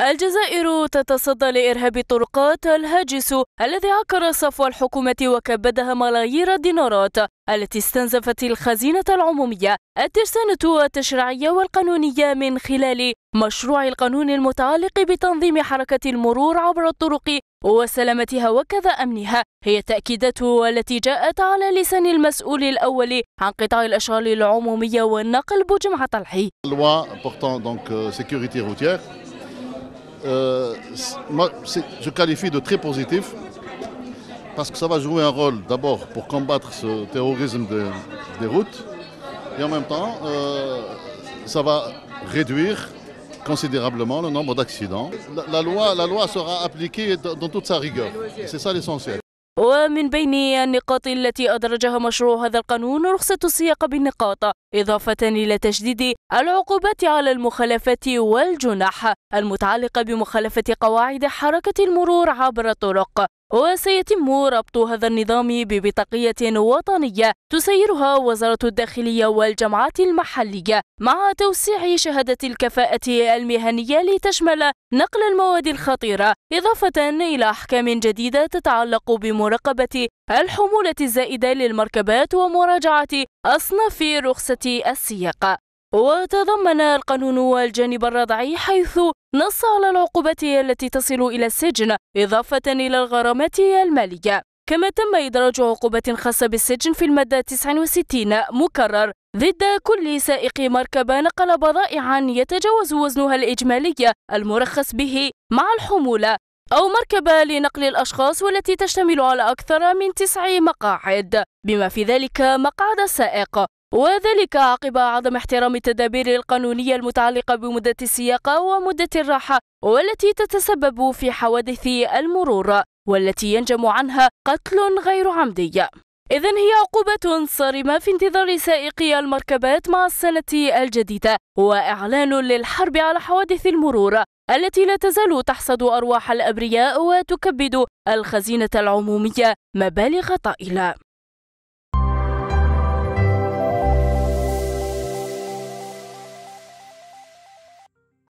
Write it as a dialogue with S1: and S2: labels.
S1: الجزائر تتصدى لإرهاب طرقات الهاجس الذي عكر صفو الحكومة وكبدها ملايير الدينارات التي استنزفت الخزينة العمومية الترسانة التشريعية والقانونية من خلال مشروع القانون المتعلق بتنظيم حركة المرور عبر الطرق وسلامتها وكذا أمنها هي التأكيدات التي جاءت على لسان المسؤول الأول عن قطاع الأشغال العمومية والنقل بجمعة الحي.
S2: euh, moi, je qualifie de très positif parce que ça va jouer un rôle d'abord pour combattre ce terrorisme de, des routes et en même temps, euh, ça va réduire considérablement le nombre d'accidents. La, loi, la loi sera appliquée dans toute sa rigueur. C'est ça l'essentiel.
S1: ومن بين النقاط التي أدرجها مشروع هذا القانون رخصة السياقة بالنقاط إضافة إلى تشديد العقوبات على المخالفات والجنح المتعلقة بمخالفة قواعد حركة المرور عبر الطرق وسيتم ربط هذا النظام ببطاقية وطنية تسيرها وزارة الداخلية والجامعات المحلية مع توسيع شهادة الكفاءة المهنية لتشمل نقل المواد الخطيرة إضافة إلى أحكام جديدة تتعلق بمراقبة الحمولة الزائدة للمركبات ومراجعة أصناف رخصة السياق وتضمن القانون الجانب الرضعي حيث نص على العقوبات التي تصل إلى السجن إضافة إلى الغرامات المالية كما تم إدراج عقوبة خاصة بالسجن في المادة 69 مكرر ضد كل سائق مركبة نقل بضائعا يتجاوز وزنها الإجمالي المرخص به مع الحمولة أو مركبة لنقل الأشخاص والتي تشتمل على أكثر من تسع مقاعد بما في ذلك مقعد السائق وذلك عقب عدم احترام التدابير القانونية المتعلقة بمدة السياقة ومدة الراحة والتي تتسبب في حوادث المرور والتي ينجم عنها قتل غير عمدي إذا هي عقوبة صارمة في انتظار سائقي المركبات مع السنة الجديدة وإعلان للحرب على حوادث المرور التي لا تزال تحصد أرواح الأبرياء وتكبد الخزينة العمومية مبالغ طائلة